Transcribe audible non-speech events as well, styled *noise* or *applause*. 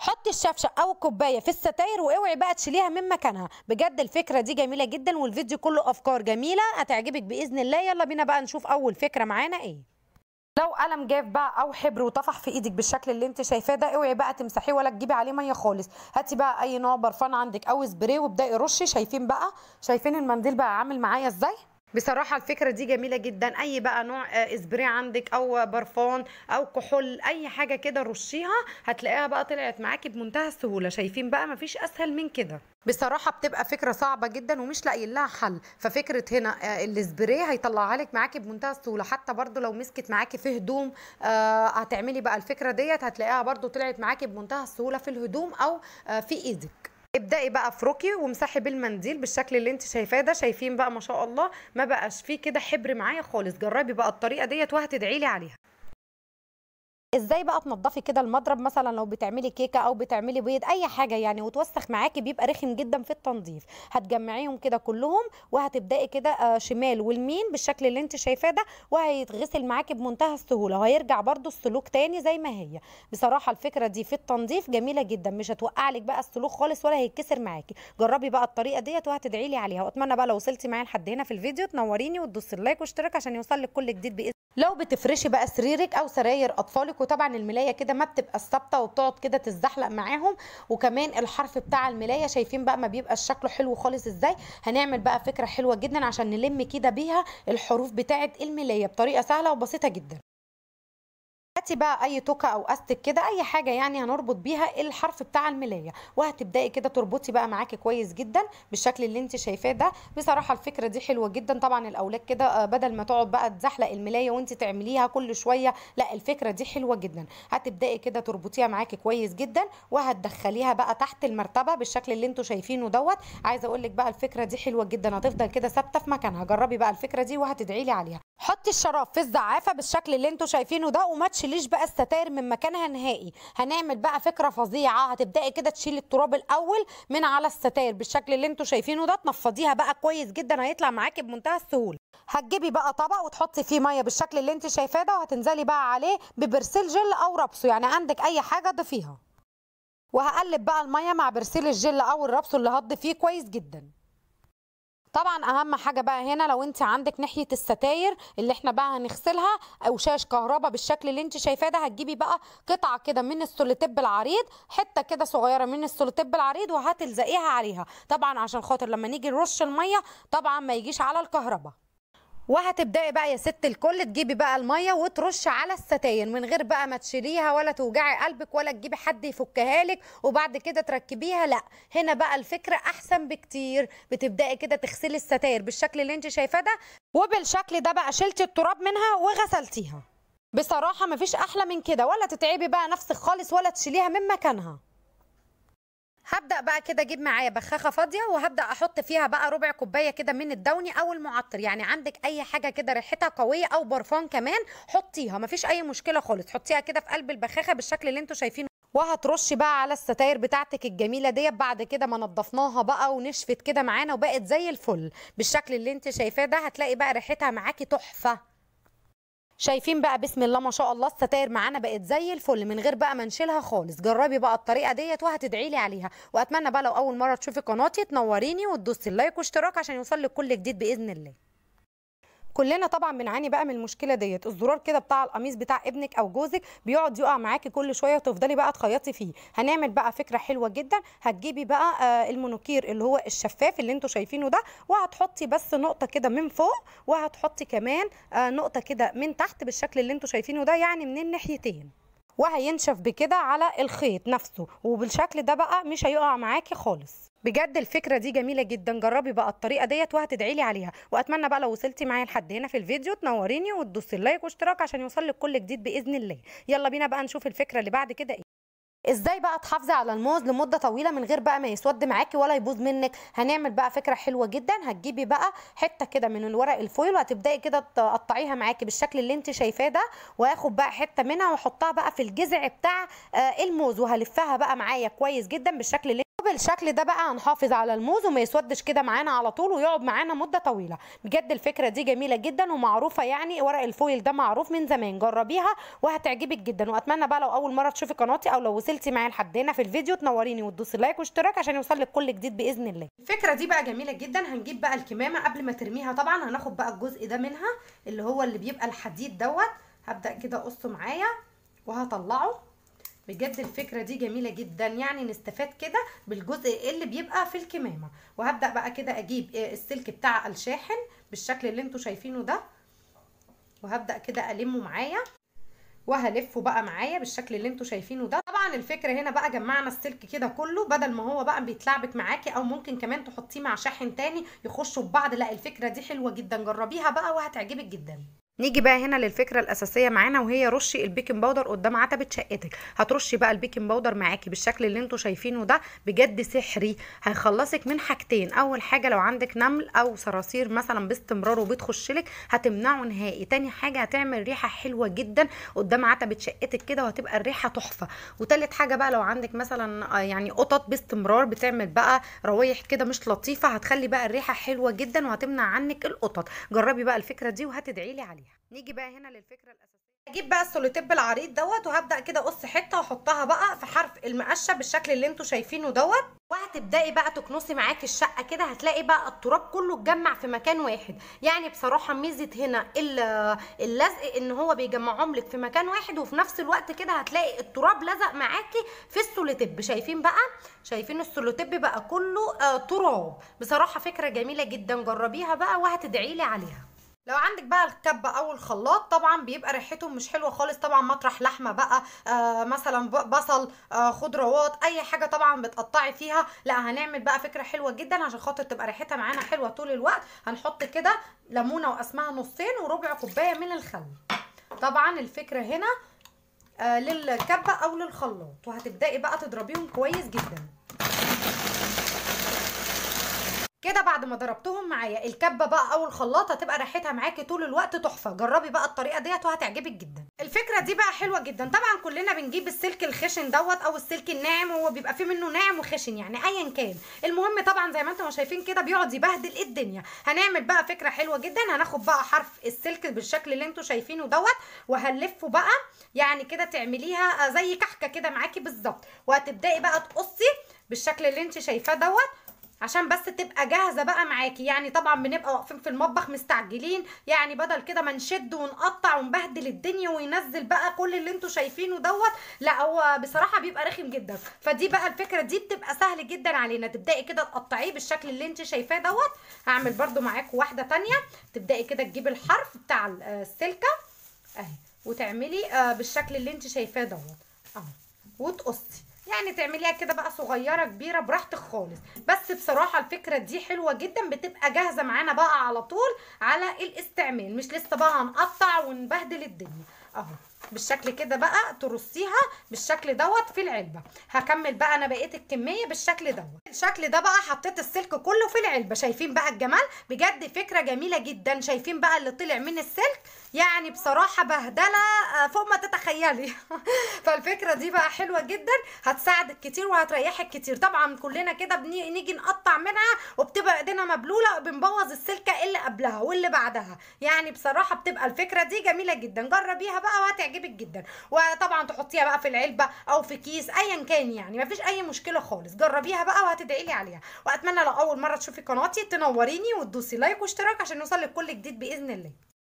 حطي الشفشه او الكوبايه في الستاير واوعي بقى تشيليها من مكانها بجد الفكره دي جميله جدا والفيديو كله افكار جميله هتعجبك باذن الله يلا بينا بقى نشوف اول فكره معانا ايه لو قلم جاف بقى او حبر وطفح في ايدك بالشكل اللي انت شايفاه ده اوعي بقى تمسحيه ولا تجيبي عليه ميه خالص هاتي بقى اي نوع برفان عندك او سبراي وابداي رشي شايفين بقى شايفين المنديل بقى عامل معايا ازاي بصراحه الفكره دي جميله جدا اي بقى نوع آه، اسبري عندك او برفان او كحول اي حاجه كده رشيها هتلاقيها بقى طلعت معاكي بمنتهى السهوله شايفين بقى مفيش اسهل من كده بصراحة بتبقى فكرة صعبة جدا ومش لاقيين لها حل، ففكرة هنا آه، الاسبري هيطلعها لك معاكي بمنتهى السهولة، حتى برضو لو مسكت معاكي في هدوم آه، هتعملي بقى الفكرة ديت هتلاقيها برضو طلعت معاكي بمنتهى السهولة في الهدوم أو في إيدك. ابدأي بقى افركي وامسحي بالمنديل بالشكل اللي انت شايفاه ده شايفين بقى ما شاء الله ما بقاش فيه كده حبر معايا خالص جربي بقى الطريقه ديت وهتدعيلي عليها ازاي بقى تنضفي كده المضرب مثلا لو بتعملي كيكه او بتعملي بيض اي حاجه يعني وتوسخ معاكي بيبقى رخم جدا في التنظيف هتجمعيهم كده كلهم وهتبداي كده آه، شمال والمين بالشكل اللي انت شايفاه ده وهيتغسل معاكي بمنتهى السهوله وهيرجع برده السلوك تاني زي ما هي بصراحه الفكره دي في التنظيف جميله جدا مش هتوقع لك بقى السلوك خالص ولا هيتكسر معاكي جربي بقى الطريقه ديت وهتدعي لي عليها واتمنى بقى لو وصلتي معايا لحد هنا في الفيديو تنوريني وتدوسي اللايك واشتراك عشان يوصل لك كل جديد باذن لو بتفرشي بقى سريرك او سراير اطفالك وطبعا الملايه كده ما بتبقى ثابته وبتقعد كده تتزحلق معاهم وكمان الحرف بتاع الملايه شايفين بقى ما بيبقى الشكل حلو خالص ازاي هنعمل بقى فكره حلوه جدا عشان نلم كده بيها الحروف بتاعه الملايه بطريقه سهله وبسيطه جدا هاتي بقى اي توكه او استك كده اي حاجه يعني هنربط بيها الحرف بتاع الملايه وهتبداي كده تربطي بقى معاكي كويس جدا بالشكل اللي انت شايفاه ده بصراحه الفكره دي حلوه جدا طبعا الاولاد كده آه، بدل ما تقعد بقى تزحلق الملايه وانت تعمليها كل شويه لا الفكره دي حلوه جدا هتبداي كده تربطيها معاكي كويس جدا وهتدخليها بقى تحت المرتبه بالشكل اللي انتوا شايفينه دوت عايزه اقول لك بقى الفكره دي حلوه جدا هتفضل كده ثابته في مكانها جربي بقى الفكره دي وهتدعي لي عليها حطي الشراب في الزعافه بالشكل اللي انتوا شايفينه ده وما تشيليش تشيليش بقى الستاير من مكانها نهائي هنعمل بقى فكره فظيعه هتبداي كده تشيلي التراب الاول من على الستاير بالشكل اللي انتوا شايفينه ده تنفضيها بقى كويس جدا هيطلع معاكي بمنتهى السهوله هتجيبي بقى طبق وتحطي فيه ميه بالشكل اللي انت شايفاه ده وهتنزلي بقى عليه ببرسيل جل او ربسو يعني عندك اي حاجه ضيفيها وهقلب بقى الميه مع برسيل الجل او الربسو اللي هتضيفيه كويس جدا طبعا اهم حاجه بقى هنا لو انت عندك ناحيه الستاير اللي احنا بقى هنغسلها او شاش كهرباء بالشكل اللي انت شايفاه ده هتجيبي بقى قطعه كده من السوليتيب العريض حته كده صغيره من السوليتيب العريض وهتلزقيها عليها طبعا عشان خاطر لما نيجي نرش الميه طبعا ما يجيش على الكهرباء وهتبداي بقى يا ست الكل تجيبي بقى الميه وترش على الستاير من غير بقى ما تشيليها ولا توجعي قلبك ولا تجيبي حد يفكها لك وبعد كده تركبيها لا هنا بقى الفكره احسن بكتير بتبداي كده تغسلي الستاير بالشكل اللي انت شايفاه ده وبالشكل ده بقى شلتي التراب منها وغسلتيها بصراحه مفيش احلى من كده ولا تتعبي بقى نفسك خالص ولا تشيليها من مكانها هبدا بقى كده اجيب معايا بخاخه فاضيه وهبدا احط فيها بقى ربع كوبايه كده من الدوني او المعطر يعني عندك اي حاجه كده ريحتها قويه او برفان كمان حطيها مفيش اي مشكله خالص حطيها كده في قلب البخاخه بالشكل اللي انتم شايفينه وهترشي بقى على الستاير بتاعتك الجميله ديت بعد كده ما نضفناها بقى ونشفت كده معانا وبقت زي الفل بالشكل اللي انت شايفاه ده هتلاقي بقى ريحتها معاكي تحفه شايفين بقى بسم الله ما شاء الله الستاير معانا بقت زي الفل من غير بقى ما نشيلها خالص جربي بقى الطريقه ديت وهتدعي لي عليها واتمنى بقى لو اول مره تشوفي قناتي تنوريني وتدوسي اللايك واشتراك عشان يوصل لك كل جديد باذن الله كلنا طبعا بنعاني بقى من المشكله ديت الزرار كده بتاع القميص بتاع ابنك او جوزك بيقعد يقع معاكي كل شويه وتفضلي بقى تخيطي فيه هنعمل بقى فكره حلوه جدا هتجيبي بقى آه، المونوكير اللي هو الشفاف اللي انتوا شايفينه ده وهتحطي بس نقطه كده من فوق وهتحطي كمان آه، نقطه كده من تحت بالشكل اللي انتوا شايفينه ده يعني من الناحيتين وهينشف بكده على الخيط نفسه وبالشكل ده بقى مش هيقع معاكي خالص بجد الفكره دي جميله جدا جربي بقى الطريقه ديت وهتدعي لي عليها واتمنى بقى لو وصلتي معايا لحد هنا في الفيديو تنوريني وتدوسي اللايك واشتراك عشان يوصل لك كل جديد باذن الله يلا بينا بقى نشوف الفكره اللي بعد كده ايه ازاي بقى تحافظي على الموز لمده طويله من غير بقى ما يسود معاكي ولا يبوظ منك هنعمل بقى فكره حلوه جدا هتجيبي بقى حته كده من الورق الفويل وهتبداي كده تقطعيها معاكي بالشكل اللي انت شايفاه ده واخد بقى حته منها واحطها بقى في الجذع بتاع آه، الموز وهلفها بقى معايا كويس جدا بالشكل اللي بالشكل ده بقى هنحافظ على الموز وما يسودش كده معانا على طول ويقعد معانا مده طويله بجد الفكره دي جميله جدا ومعروفه يعني ورق الفويل ده معروف من زمان جربيها وهتعجبك جدا واتمنى بقى لو اول مره تشوفي قناتي او لو وصلتي معايا لحد هنا في الفيديو تنوريني وتدوسي لايك واشتراك عشان يوصل لك كل جديد باذن الله الفكره دي بقى جميله جدا هنجيب بقى الكمامه قبل ما ترميها طبعا هناخد بقى الجزء ده منها اللي هو اللي بيبقى الحديد دوت هبدا كده اقصه معايا وهطلعه بجد الفكره دي جميله جدا يعني نستفاد كده بالجزء اللي بيبقى في الكمامه وهبدا بقى كده اجيب آه، السلك بتاع الشاحن بالشكل اللي انتوا شايفينه ده وهبدا كده المه معايا وهلفه بقى معايا بالشكل اللي انتوا شايفينه ده طبعا الفكره هنا بقى جمعنا السلك كده كله بدل ما هو بقى بيتلعبك معاكي او ممكن كمان تحطيه مع شاحن تاني يخشوا ببعض لا الفكره دي حلوه جدا جربيها بقى وهتعجبك جدا نيجي بقى هنا للفكره الاساسيه معانا وهي رشي البيكنج باودر قدام عتبه شقتك هترشي بقى البيكنج باودر معاكي بالشكل اللي انتوا شايفينه ده بجد سحري هيخلصك من حاجتين اول حاجه لو عندك نمل او صراصير مثلا باستمرار وبتخشلك هتمنعه نهائي تاني حاجه هتعمل ريحه حلوه جدا قدام عتبه شقتك كده وهتبقى الريحه تحفه وتالت حاجه بقى لو عندك مثلا آه، يعني قطط باستمرار بتعمل بقى روايح كده مش لطيفه هتخلي بقى الريحه حلوه جدا وهتمنع عنك القطط جربي بقى الفكره دي وهتدعي لي عليها عليها يعني. نيجي بقى هنا للفكره الاساسيه هجيب بقى السوليتيب العريض دوت وهبدا كده اقص حته واحطها بقى في حرف المقشه بالشكل اللي انتوا شايفينه دوت وهتبداي بقى تكنسي معاكي الشقه كده هتلاقي بقى التراب كله اتجمع في مكان واحد يعني بصراحه ميزه هنا اللزق ان هو بيجمعهم لك في مكان واحد وفي نفس الوقت كده هتلاقي التراب لزق معاكي في السوليتيب شايفين بقى شايفين السوليتيب بقى كله آه تراب بصراحه فكره جميله جدا جربيها بقى وهتدعيلي عليها لو عندك بقى الكبة او الخلاط طبعا بيبقى ريحتهم مش حلوة خالص طبعا مطرح لحمة بقى آه مثلا بصل آه خضروات اي حاجة طبعا بتقطعي فيها لا هنعمل بقى فكرة حلوة جدا عشان خاطر تبقى ريحتها معانا حلوة طول الوقت هنحط كده ليمونة وقسمها نصين وربع كوباية من الخل طبعا الفكرة هنا آه للكبة او للخلاط وهتبدأي بقى تضربيهم كويس جدا كده بعد ما ضربتهم معايا الكبه بقى او الخلاطه تبقى ريحتها معاكي طول الوقت تحفه جربي بقى الطريقه ديت وهتعجبك جدا الفكره دي بقى حلوه جدا طبعا كلنا بنجيب السلك الخشن دوت او السلك الناعم هو بيبقى فيه منه ناعم وخشن يعني ايا كان المهم طبعا زي ما انتم شايفين كده بيقعد يبهدل الدنيا هنعمل بقى فكره حلوه جدا هناخد بقى حرف السلك بالشكل اللي انتم شايفينه دوت وهنلفه بقى يعني كده تعمليها زي كحكه كده معاكي بالظبط وهتبداي بقى تقصي بالشكل اللي انت شايفاه دوت عشان بس تبقى جاهزه بقى معاكي يعني طبعا بنبقى واقفين في المطبخ مستعجلين يعني بدل كده ما نشد ونقطع ونبهدل الدنيا وينزل بقى كل اللي انتوا شايفينه دوت لا هو بصراحه بيبقى رخم جدا فدي بقى الفكره دي بتبقى سهل جدا علينا تبداي كده تقطعيه بالشكل اللي انت شايفاه دوت هعمل برده معاكم واحده ثانيه تبداي كده تجيب الحرف بتاع آه، السلكه اهي وتعملي آه، بالشكل اللي انت شايفاه دوت اهو وتقصي يعني تعمليها كده بقى صغيره كبيره براحتك خالص بس بصراحه الفكره دي حلوه جدا بتبقى جاهزه معانا بقى على طول على الاستعمال مش لسه بقى هنقطع ونبهدل الدنيا اهو بالشكل كده بقى ترصيها بالشكل دوت في العلبه هكمل بقى انا بقيت الكميه بالشكل دوت الشكل ده بقى حطيت السلك كله في العلبه شايفين بقى الجمال بجد فكره جميله جدا شايفين بقى اللي طلع من السلك يعني بصراحه بهدله آه، فوق ما تتخيلي *laughs* فالفكره دي بقى حلوه جدا هتساعدك كتير وهتريحك كتير طبعا كلنا كده بنيجي نقطع منها وبتبقى ايدينا مبلوله وبنبوظ السلكه اللي قبلها واللي بعدها يعني بصراحه بتبقى الفكره دي جميله جدا جربيها بقى وهتعجبك هتعجبك جدا وطبعا تحطيها بقى في العلبه او في كيس ايا كان يعني مفيش اي مشكله خالص جربيها بقى وهتدعي لي عليها واتمنى لو اول مره تشوفي قناتي تنوريني وتدوسي لايك واشتراك عشان نوصل لكل جديد باذن الله